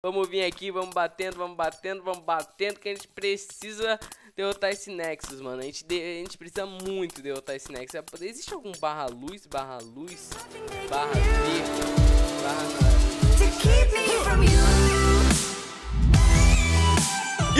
Vamos vir aqui, vamos batendo, vamos batendo, vamos batendo, que a gente precisa derrotar esse Nexus, mano. A gente, de... a gente precisa muito derrotar esse Nexus. É, existe algum barra luz, barra luz, barra luz, barra... Não,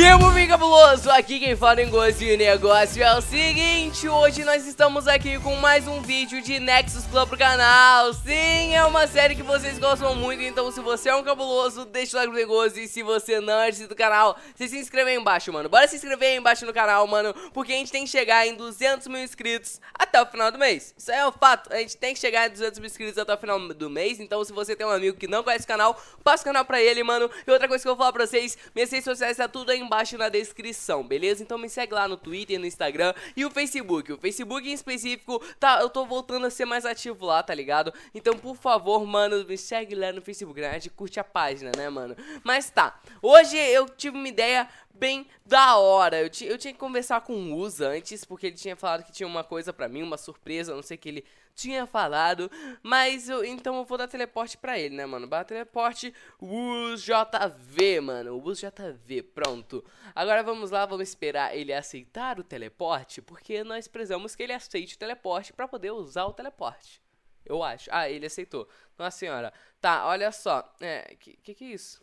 e o Miga cabuloso aqui quem fala em gosto de negócio é o seguinte Hoje nós estamos aqui com mais um vídeo de Nexus Club pro canal Sim, é uma série que vocês gostam muito, então se você é um cabuloso, deixa o like pro negócio E se você não é do canal, se, inscreve aí embaixo, mano Bora se inscrever aí embaixo no canal, mano Porque a gente tem que chegar em 200 mil inscritos até o final do mês Isso é um fato, a gente tem que chegar em 200 mil inscritos até o final do mês Então se você tem um amigo que não conhece o canal, passa o canal pra ele, mano E outra coisa que eu vou falar pra vocês, minhas redes sociais tá tudo aí embaixo na descrição, beleza? Então me segue lá no Twitter, no Instagram e o Facebook. O Facebook em específico, tá, eu tô voltando a ser mais ativo lá, tá ligado? Então, por favor, mano, me segue lá no Facebook, né? Curte a página, né, mano? Mas tá, hoje eu tive uma ideia bem da hora. Eu, eu tinha que conversar com o Usa antes, porque ele tinha falado que tinha uma coisa para mim, uma surpresa, não sei que ele tinha falado, mas eu, então eu vou dar teleporte pra ele, né, mano? Barra teleporte, UJV, mano, UJV, pronto. Agora vamos lá, vamos esperar ele aceitar o teleporte, porque nós precisamos que ele aceite o teleporte pra poder usar o teleporte. Eu acho. Ah, ele aceitou. Nossa senhora. Tá, olha só. É, que que, que é isso?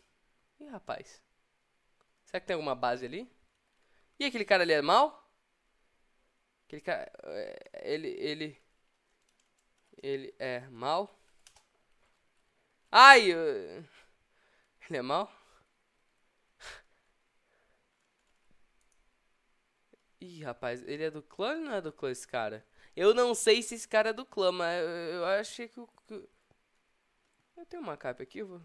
Ih, rapaz. Será que tem alguma base ali? E aquele cara ali é mal? Aquele cara. É, ele. ele... Ele é mal? Ai! Ele é mal? Ih, rapaz, ele é do clã ou não é do clã esse cara? Eu não sei se esse cara é do clã, mas eu, eu achei que o. Eu tenho uma capa aqui, vou.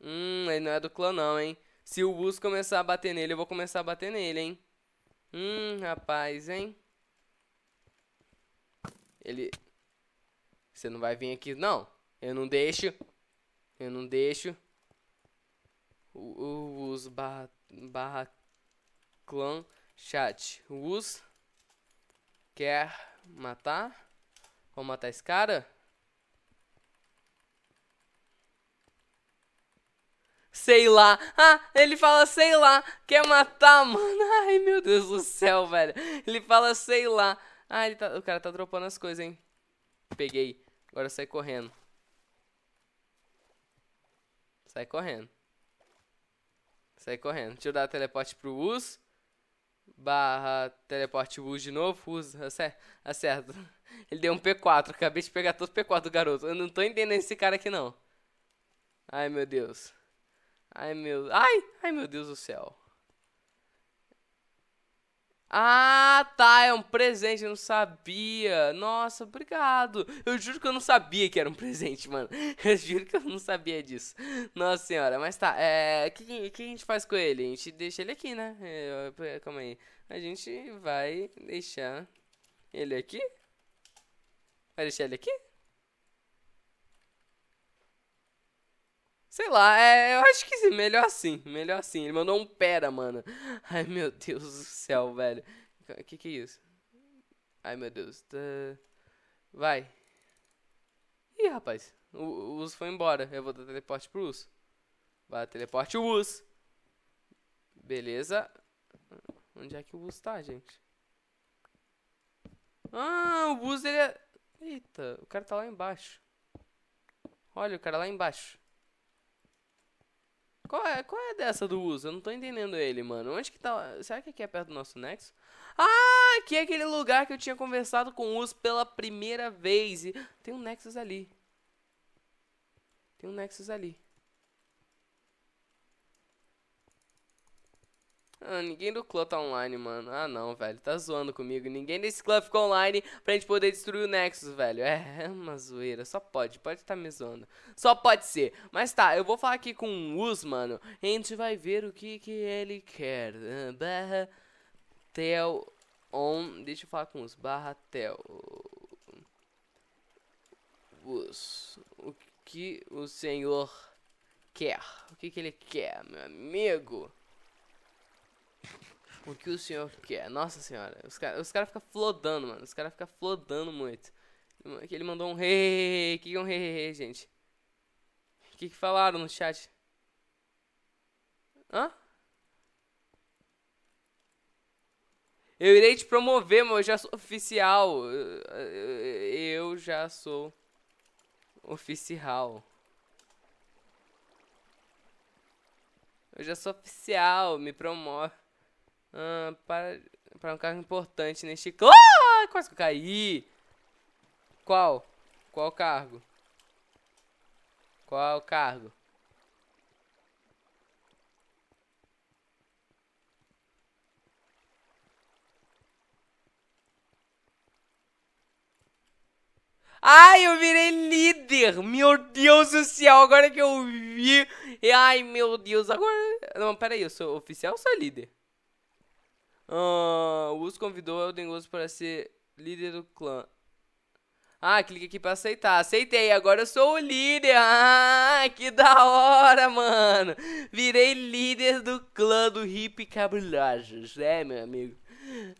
Hum, ele não é do clã não, hein? Se o Bus começar a bater nele, eu vou começar a bater nele, hein? Hum, rapaz, hein? Ele. Você não vai vir aqui. Não. Eu não deixo. Eu não deixo. Os barra, barra clã chat. Us quer matar? Vamos matar esse cara? Sei lá. Ah, ele fala sei lá. Quer matar, mano. Ai, meu Deus do céu, velho. Ele fala sei lá. Ah, ele tá, o cara tá dropando as coisas, hein. Peguei. Agora sai correndo. Sai correndo. Sai correndo. Deixa eu dar teleporte pro Us. Barra teleporte Us de novo. Us, acerta. Ele deu um P4. Acabei de pegar todo o P4 do garoto. Eu não tô entendendo esse cara aqui, não. Ai, meu Deus. Ai, meu... Ai! Ai, meu Deus do céu. Ah, tá, é um presente, eu não sabia. Nossa, obrigado. Eu juro que eu não sabia que era um presente, mano. Eu juro que eu não sabia disso. Nossa senhora, mas tá, é. O que, que, a gente faz com ele? A gente deixa ele aqui, né? É, é calma aí. A gente vai deixar ele aqui? Vai deixar ele aqui? Sei lá, é, eu acho que melhor assim, melhor assim. Ele mandou um pera, mano. Ai, meu Deus do céu, velho. Que que é isso? Ai, meu Deus. Tá. Vai. Ih, rapaz. O, o Us foi embora. Eu vou dar teleporte pro Us. Vai, teleporte o Us. Beleza. Onde é que o Us tá, gente? Ah, o Us, ele é... Eita, o cara tá lá embaixo. Olha, o cara lá embaixo. Qual é, qual é dessa do Uso? Eu não tô entendendo ele, mano. Onde que tá? Será que aqui é perto do nosso Nexo? Ah, aqui é aquele lugar que eu tinha conversado com o Uso pela primeira vez. Tem um Nexus ali. Tem um Nexus ali. Ah, ninguém do clã tá online, mano. Ah, não, velho. Tá zoando comigo. Ninguém desse clã ficou online pra gente poder destruir o Nexus, velho. É, é uma zoeira. Só pode. Pode estar tá me zoando. Só pode ser. Mas tá, eu vou falar aqui com o Us, mano. a gente vai ver o que que ele quer. Uh, barra tel on... Deixa eu falar com o Us. Barra tel... Us. O que o senhor quer? O que que ele quer, meu amigo? o que o senhor quer? Nossa senhora, os caras os cara ficam flodando, mano. Os caras ficam flodando muito. Ele mandou um rei, que é um rei, gente? O que, que falaram no chat? Hã? Eu irei te promover, mas eu já sou oficial. Eu já sou oficial. Eu já sou oficial, me promove. Ah, para, para um cargo importante neste né? clã. Ah, quase que eu caí. Qual? Qual cargo? Qual cargo? Ai, eu virei líder! Meu Deus do céu, agora que eu vi! Ai, meu Deus, agora... Não, peraí, eu sou oficial ou sou líder? Uh, Us convidou Elden Gozo para ser líder do clã. Ah, clique aqui para aceitar. Aceitei, agora eu sou o líder. Ah, que da hora, mano. Virei líder do clã do Hip Cabulajos. É, né, meu amigo.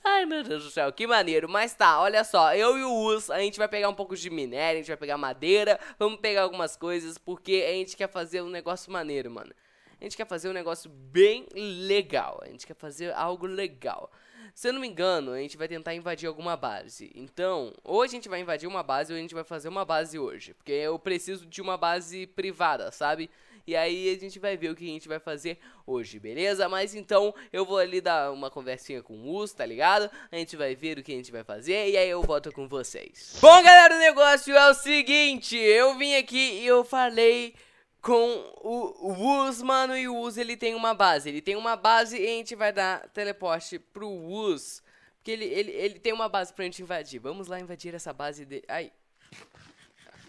Ai, meu Deus do céu, que maneiro. Mas tá, olha só, eu e o Us, a gente vai pegar um pouco de minério, a gente vai pegar madeira, vamos pegar algumas coisas, porque a gente quer fazer um negócio maneiro, mano. A gente quer fazer um negócio bem legal. A gente quer fazer algo legal. Se eu não me engano, a gente vai tentar invadir alguma base. Então, ou a gente vai invadir uma base ou a gente vai fazer uma base hoje. Porque eu preciso de uma base privada, sabe? E aí a gente vai ver o que a gente vai fazer hoje, beleza? Mas então eu vou ali dar uma conversinha com o Mus, tá ligado? A gente vai ver o que a gente vai fazer e aí eu volto com vocês. Bom, galera, o negócio é o seguinte: eu vim aqui e eu falei com o Wuz, mano, e o Wuz ele tem uma base. Ele tem uma base e a gente vai dar teleporte pro Wuz. Porque ele, ele, ele tem uma base pra gente invadir. Vamos lá invadir essa base de. Ai.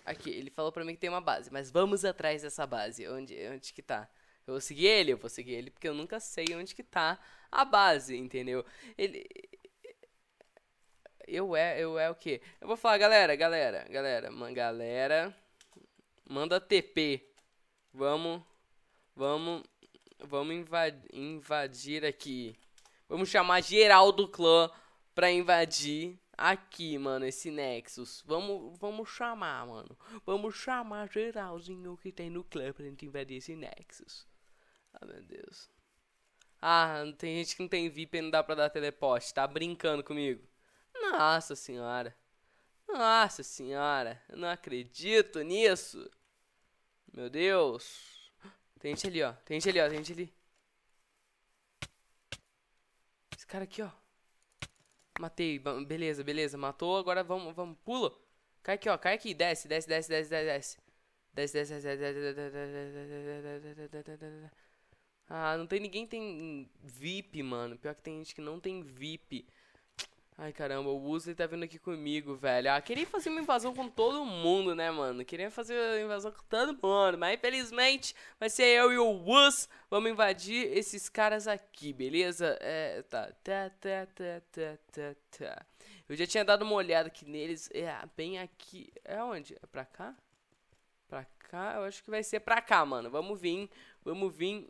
Aqui, ele falou pra mim que tem uma base, mas vamos atrás dessa base. Onde, onde que tá? Eu vou seguir ele, eu vou seguir ele, porque eu nunca sei onde que tá a base, entendeu? Ele. Eu é, eu é o quê? Eu vou falar, galera, galera, galera, galera. Manda TP. Vamos. Vamos. Vamos invadir, invadir aqui. Vamos chamar geral do clã pra invadir aqui, mano, esse Nexus. Vamos, vamos chamar, mano. Vamos chamar geralzinho que tem no clã pra gente invadir esse Nexus. Ah, meu Deus. Ah, tem gente que não tem VIP e não dá pra dar teleporte. Tá brincando comigo? Nossa senhora. Nossa senhora. Eu não acredito nisso. Meu Deus. Tem gente ali, ó. Tem gente ali, ó. Tem gente ali. Esse cara aqui, ó. Matei. Beleza, beleza. Matou. Agora vamos, vamos. Pula. Cai aqui, ó. Cai aqui. Desce, desce, desce, desce, desce. Desce, desce, desce, desce, desce, desce, desce. Ah, não tem ninguém tem VIP, mano. Pior que tem gente que não tem VIP. Ai, caramba, o Woosley tá vindo aqui comigo, velho. Ah, queria fazer uma invasão com todo mundo, né, mano? Queria fazer uma invasão com todo mundo, mas infelizmente vai ser eu e o Wuz. Vamos invadir esses caras aqui, beleza? É, tá. Tá, tá, tá, tá, tá, tá. Eu já tinha dado uma olhada aqui neles. É, bem aqui. É onde? É pra cá? Pra cá? Eu acho que vai ser pra cá, mano. Vamos vir, vamos vir.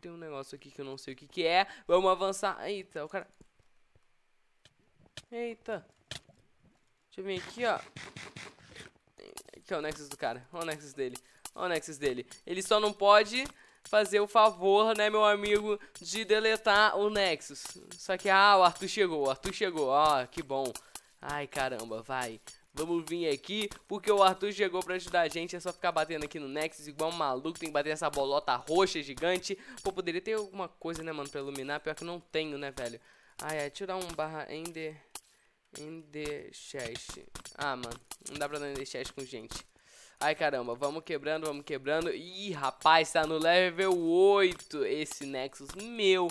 Tem um negócio aqui que eu não sei o que que é. Vamos avançar. Eita, o cara... Eita. Deixa eu vir aqui, ó. Aqui, é o Nexus do cara. Olha o Nexus dele. Olha o Nexus dele. Ele só não pode fazer o favor, né, meu amigo, de deletar o Nexus. Só que, ah, o Arthur chegou, o Arthur chegou, ó, que bom. Ai, caramba, vai. Vamos vir aqui, porque o Arthur chegou pra ajudar a gente. É só ficar batendo aqui no Nexus igual um maluco. Tem que bater essa bolota roxa gigante. Pô, poderia ter alguma coisa, né, mano, pra iluminar. Pior que não tenho, né, velho. Ai, ai, tirar um barra ender... Ender chest. Ah, mano. Não dá pra dar ender chest com gente. Ai, caramba. Vamos quebrando, vamos quebrando. Ih, rapaz, tá no level 8 esse Nexus. Meu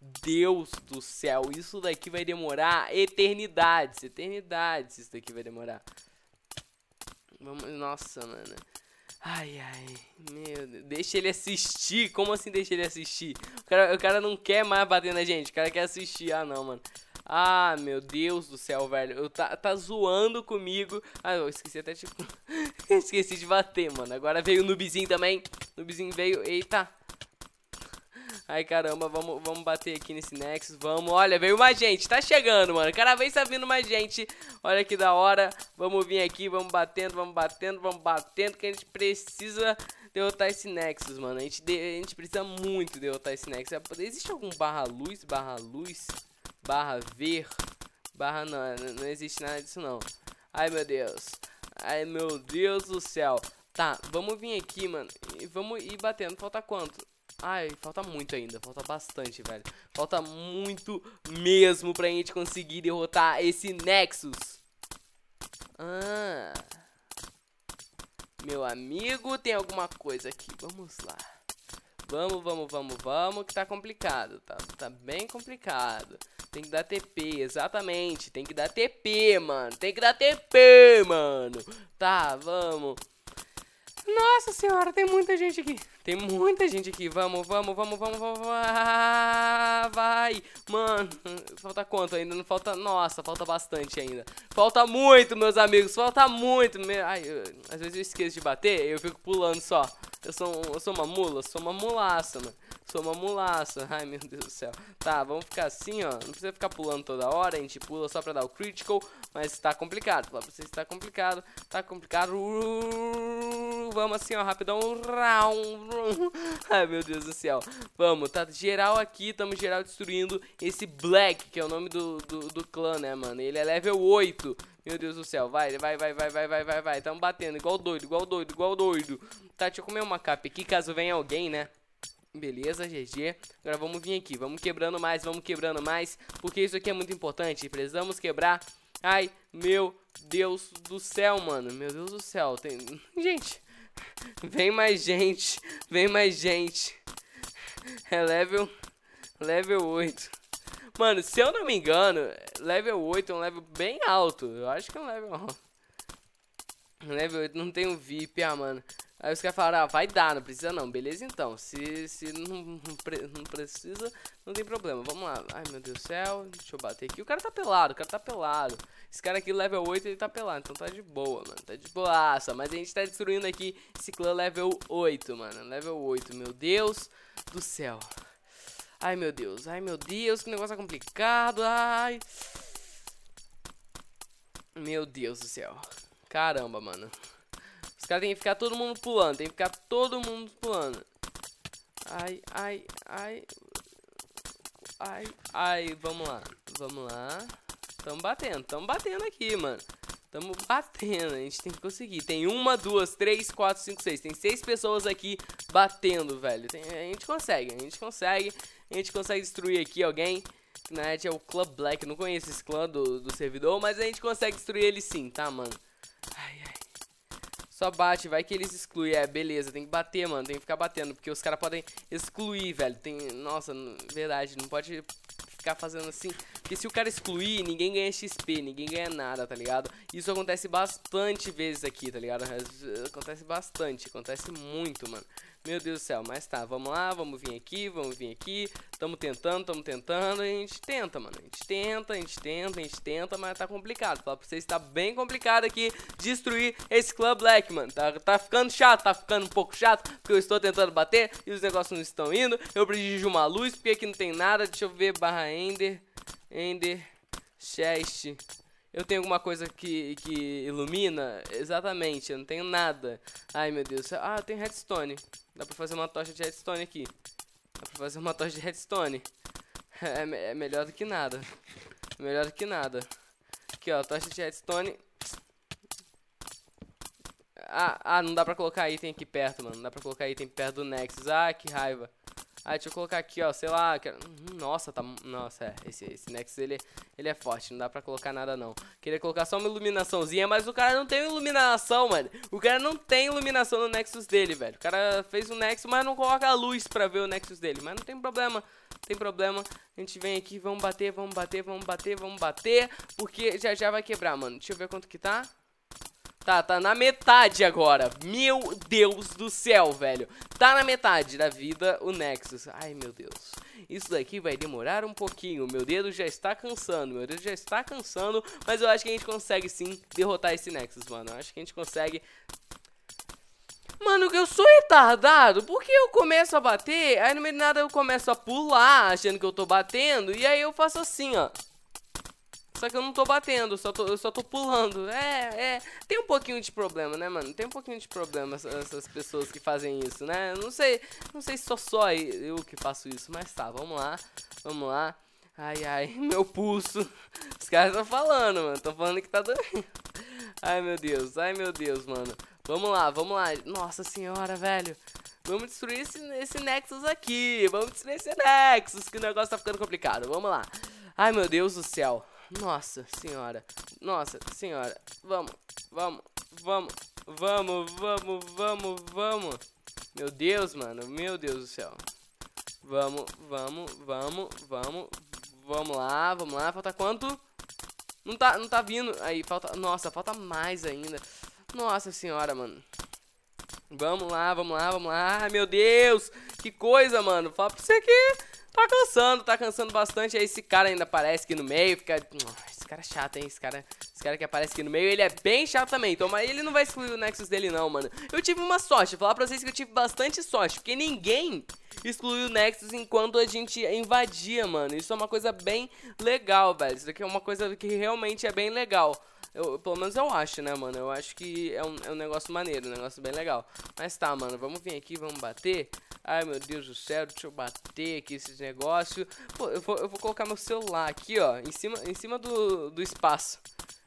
Deus do céu. Isso daqui vai demorar eternidades. Eternidades isso daqui vai demorar. Vamos... Nossa, mano. Ai, ai, meu Deus. Deixa ele assistir. Como assim deixa ele assistir? O cara, o cara não quer mais bater na gente. O cara quer assistir. Ah, não, mano. Ah, meu Deus do céu, velho. Eu tá, tá zoando comigo. Ah, eu esqueci até de... esqueci de bater, mano. Agora veio o Nubizinho também. Nubizinho veio. Eita. Ai, caramba, vamos, vamos bater aqui nesse Nexus. Vamos, olha, veio mais gente. Tá chegando, mano. Cada vez tá vindo mais gente. Olha que da hora. Vamos vir aqui, vamos batendo, vamos batendo, vamos batendo. Que a gente precisa derrotar esse Nexus, mano. A gente, de... a gente precisa muito derrotar esse Nexus. Existe algum barra luz, barra luz, barra ver, barra não. Não existe nada disso, não. Ai, meu Deus. Ai, meu Deus do céu. Tá, vamos vir aqui, mano. E vamos ir batendo. Falta quanto? Ai, falta muito ainda, falta bastante, velho. Falta muito mesmo pra gente conseguir derrotar esse Nexus. Ah. Meu amigo, tem alguma coisa aqui. Vamos lá. Vamos, vamos, vamos, vamos, que tá complicado. Tá, tá bem complicado. Tem que dar TP, exatamente. Tem que dar TP, mano. Tem que dar TP, mano. Tá, vamos. Nossa senhora, tem muita gente aqui. Tem muita gente aqui. Vamos, vamos, vamos, vamos, vamos. Ah, vai. Mano, falta quanto ainda? Não falta. Nossa, falta bastante ainda. Falta muito, meus amigos. Falta muito. Ai, eu... às vezes eu esqueço de bater, eu fico pulando só. Eu sou, eu sou uma mula, sou uma mulaça, mano. Sou uma mulaça. Ai, meu Deus do céu. Tá, vamos ficar assim, ó. Não precisa ficar pulando toda hora. A gente pula só pra dar o critical. Mas tá complicado. Falar pra vocês tá complicado. Tá complicado. Vamos assim, ó, rapidão. Ai, meu Deus do céu. Vamos, tá geral aqui. Tamo geral destruindo esse Black, que é o nome do, do, do clã, né, mano? Ele é level 8. Meu Deus do céu, vai, vai, vai, vai, vai, vai, vai, vai. Tamo batendo, igual doido, igual doido, igual doido. Tá, deixa eu comer uma capa aqui, caso venha alguém, né? Beleza, GG. Agora vamos vir aqui. Vamos quebrando mais, vamos quebrando mais. Porque isso aqui é muito importante. Precisamos quebrar. Ai, meu Deus do céu, mano. Meu Deus do céu. Tem... Gente. Vem mais gente. Vem mais gente. É level... Level 8. Mano, se eu não me engano, level 8 é um level bem alto. Eu acho que é um level alto. Level 8 não tem um VIP, ah, mano. Aí os caras falaram, ah, vai dar, não precisa não. Beleza então, se, se não, não precisa, não tem problema. Vamos lá. Ai, meu Deus do céu, deixa eu bater aqui. O cara tá pelado, o cara tá pelado. Esse cara aqui, level 8, ele tá pelado, então tá de boa, mano. Tá de boaça, mas a gente tá destruindo aqui esse clã level 8, mano. Level 8, meu Deus do céu. Ai, meu Deus, ai, meu Deus, que negócio complicado, ai... Meu Deus do céu. Caramba, mano. Os caras têm que ficar todo mundo pulando. Tem que ficar todo mundo pulando. Ai, ai, ai. Ai, ai. Vamos lá. Vamos lá. Tamo batendo. Tamo batendo aqui, mano. Tamo batendo, a gente tem que conseguir. Tem uma, duas, três, quatro, cinco, seis. Tem seis pessoas aqui batendo, velho. Tem, a gente consegue, a gente consegue. A gente consegue destruir aqui alguém. Na né, net é o Club Black, não conheço esse clã do, do servidor, mas a gente consegue destruir ele sim, tá, mano? Só bate, vai que eles excluem. É, beleza, tem que bater, mano. Tem que ficar batendo, porque os caras podem excluir, velho. Tem. Nossa, verdade, não pode ficar fazendo assim. Porque se o cara excluir, ninguém ganha XP, ninguém ganha nada, tá ligado? Isso acontece bastante vezes aqui, tá ligado? Acontece bastante, acontece muito, mano. Meu Deus do céu, mas tá, vamos lá, vamos vir aqui, vamos vir aqui. Tamo tentando, tamo tentando, a gente tenta, mano. A gente tenta, a gente tenta, a gente tenta, mas tá complicado. Falar pra vocês, tá bem complicado aqui destruir esse Club Black, mano. Tá, tá ficando chato, tá ficando um pouco chato, porque eu estou tentando bater e os negócios não estão indo. Eu preciso de uma luz, porque aqui não tem nada. Deixa eu ver, barra Ender, Ender, Chest, eu tenho alguma coisa que, que ilumina? Exatamente, eu não tenho nada. Ai, meu Deus. Ah, tem redstone. Dá pra fazer uma tocha de redstone aqui. Dá pra fazer uma tocha de redstone. É, é melhor do que nada. Melhor do que nada. Aqui, ó, tocha de redstone. Ah, ah, não dá pra colocar item aqui perto, mano. Não dá pra colocar item perto do Nexus. Ah, que raiva. Ah, deixa eu colocar aqui, ó, sei lá, hum, nossa, tá, nossa, é, esse, esse Nexus ele, ele é forte, não dá pra colocar nada não. Queria colocar só uma iluminaçãozinha, mas o cara não tem iluminação, mano. O cara não tem iluminação no Nexus dele, velho. O cara fez o um Nexus, mas não coloca a luz pra ver o Nexus dele, mas não tem problema tem problema. A gente vem aqui, vamos bater, vamos bater, vamos bater, vamos bater. Porque já já vai quebrar, mano. Deixa eu ver quanto que tá. Tá, tá na metade agora. Meu Deus do céu, velho. Tá na metade da vida o Nexus. Ai, meu Deus. Isso daqui vai demorar um pouquinho. Meu dedo já está cansando. Meu dedo já está cansando. Mas eu acho que a gente consegue sim derrotar esse Nexus, mano. Eu acho que a gente consegue Mano, eu sou retardado, porque eu começo a bater, aí no meio de nada eu começo a pular, achando que eu tô batendo, e aí eu faço assim, ó. Só que eu não tô batendo, só tô, eu só tô pulando. É, é. Tem um pouquinho de problema, né, mano? Tem um pouquinho de problema essas pessoas que fazem isso, né? não sei, não sei se sou só eu que faço isso, mas tá, vamos lá. Vamos lá. Ai, ai, meu pulso. Os caras estão falando, mano. Estão falando que tá doendo. Ai, meu Deus, ai, meu Deus, mano. Vamos lá, vamos lá. Nossa senhora, velho. Vamos destruir esse, esse Nexus aqui. Vamos destruir esse Nexus, que o negócio tá ficando complicado. Vamos lá. Ai, meu Deus do céu. Nossa senhora. Nossa senhora. Vamos, vamos, vamos, vamos, vamos, vamos, vamos. Meu Deus, mano. Meu Deus do céu. Vamos, vamos, vamos, vamos. Vamos lá, vamos lá. Falta quanto? Não tá, não tá vindo. Aí, falta... Nossa, falta mais ainda. Nossa senhora, mano. Vamos lá, vamos lá, vamos lá. Ai, meu Deus. Que coisa, mano. Fala pra você que... Tá cansando, tá cansando bastante. Aí esse cara ainda aparece aqui no meio, fica. Esse cara é chato, hein? Esse cara, esse cara que aparece aqui no meio, ele é bem chato também. Então, mas ele não vai excluir o Nexus dele, não, mano. Eu tive uma sorte, vou falar pra vocês que eu tive bastante sorte, porque ninguém excluiu o Nexus enquanto a gente invadia, mano. Isso é uma coisa bem legal, velho. Isso aqui é uma coisa que realmente é bem legal. Eu, pelo menos eu acho, né, mano? Eu acho que é um, é um negócio maneiro, um negócio bem legal. Mas tá, mano, vamos vir aqui, vamos bater. Ai, meu Deus do céu, deixa eu bater aqui esses negócios. Pô, eu vou, eu vou colocar meu celular aqui, ó, em cima, em cima do, do espaço.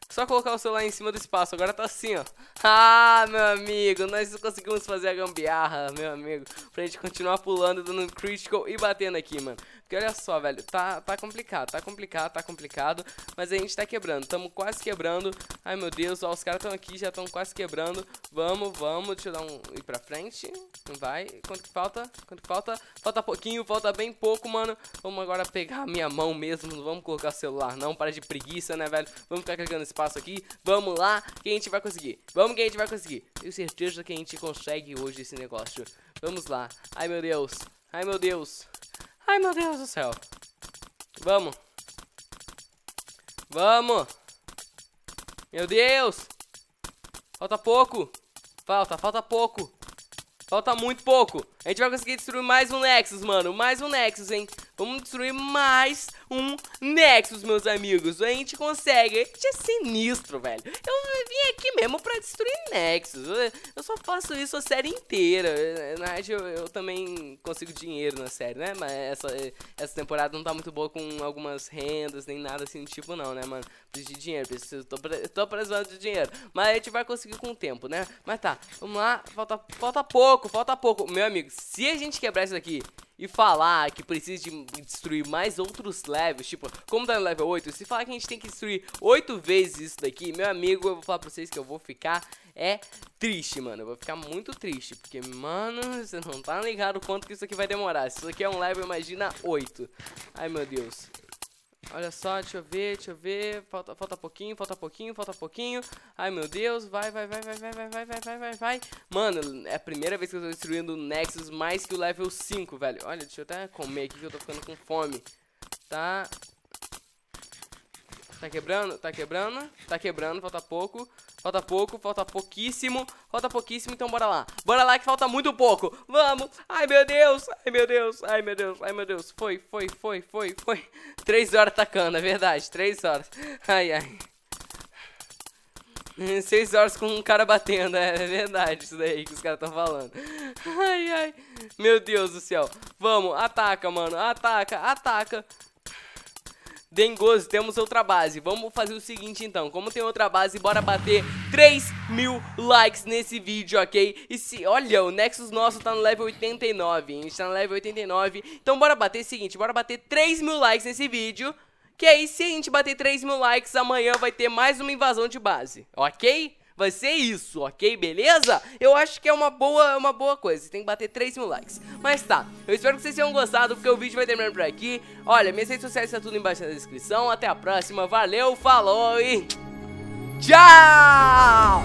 Só colocar o celular em cima do espaço, agora tá assim, ó. Ah, meu amigo, nós conseguimos fazer a gambiarra, meu amigo. Pra gente continuar pulando, dando um critical e batendo aqui, mano. Porque olha só, velho, tá, tá complicado, tá complicado, tá complicado. Mas a gente tá quebrando, tamo quase quebrando. Ai, meu Deus, ó, os caras tão aqui, já tão quase quebrando. Vamos, vamos, deixa eu dar um... ir pra frente. Vai, quanto que falta? Quanto que falta? Falta pouquinho, falta bem pouco, mano. Vamos agora pegar a minha mão mesmo, não vamos colocar o celular não, para de preguiça, né, velho? Vamos ficar carregando espaço aqui, vamos lá, que a gente vai conseguir. Vamos que a gente vai conseguir. Tenho certeza que a gente consegue hoje esse negócio. Vamos lá. Ai, meu Deus. Ai, meu Deus. Ai, meu Deus do céu. Vamos. Vamos. Meu Deus. Falta pouco. Falta, falta pouco. Falta muito pouco. A gente vai conseguir destruir mais um Nexus, mano. Mais um Nexus, hein. Vamos destruir mais um Nexus, meus amigos. A gente consegue. A gente é sinistro, velho. Eu vim aqui mesmo pra destruir Nexus. Eu só faço isso a série inteira. Na verdade, eu, eu também consigo dinheiro na série, né? Mas essa, essa temporada não tá muito boa com algumas rendas, nem nada assim do tipo, não, né, mano? Preciso de dinheiro, preciso. Tô, tô precisando de dinheiro. Mas a gente vai conseguir com o tempo, né? Mas tá, vamos lá. Falta, falta pouco, falta pouco. Meu amigo, se a gente quebrar isso aqui e falar que precisa de destruir mais outros levels, tipo, como tá no level 8, se falar que a gente tem que destruir 8 vezes isso daqui, meu amigo, eu vou falar pra vocês que eu vou ficar é triste, mano. Eu vou ficar muito triste, porque, mano, você não tá ligado o quanto que isso aqui vai demorar. Se isso aqui é um level, imagina 8. Ai, meu Deus. Olha só, deixa eu ver, deixa eu ver. Falta, falta pouquinho, falta pouquinho, falta pouquinho. Ai, meu Deus. Vai, vai, vai, vai, vai, vai, vai, vai, vai, vai, vai. Mano, é a primeira vez que eu tô destruindo o Nexus mais que o level 5, velho. Olha, deixa eu até comer aqui que eu tô ficando com fome. Tá, Tá quebrando, tá quebrando, tá quebrando, falta pouco, falta pouco, falta pouquíssimo, falta pouquíssimo, então bora lá. Bora lá que falta muito pouco, vamos! Ai meu Deus, ai meu Deus, ai meu Deus, ai meu Deus, foi, foi, foi, foi, foi. Três horas tacando, é verdade, três horas. Ai, ai. Seis horas com um cara batendo, é, é verdade isso daí que os caras estão falando. Ai, ai, meu Deus do céu. Vamos, ataca, mano, ataca, ataca. Tem gozo, temos outra base. Vamos fazer o seguinte então, como tem outra base, bora bater 3 mil likes nesse vídeo, ok? E se, olha, o Nexus nosso tá no level 89, hein? a gente tá no level 89. Então bora bater, o seguinte, bora bater 3 mil likes nesse vídeo. Que aí se a gente bater 3 mil likes, amanhã vai ter mais uma invasão de base, ok? Vai ser isso, ok? Beleza? Eu acho que é uma boa, uma boa coisa. Tem que bater 3 mil likes. Mas tá, eu espero que vocês tenham gostado, porque o vídeo vai terminando por aqui. Olha, minhas redes sociais estão tá tudo embaixo na descrição. Até a próxima. Valeu, falou e... Tchau!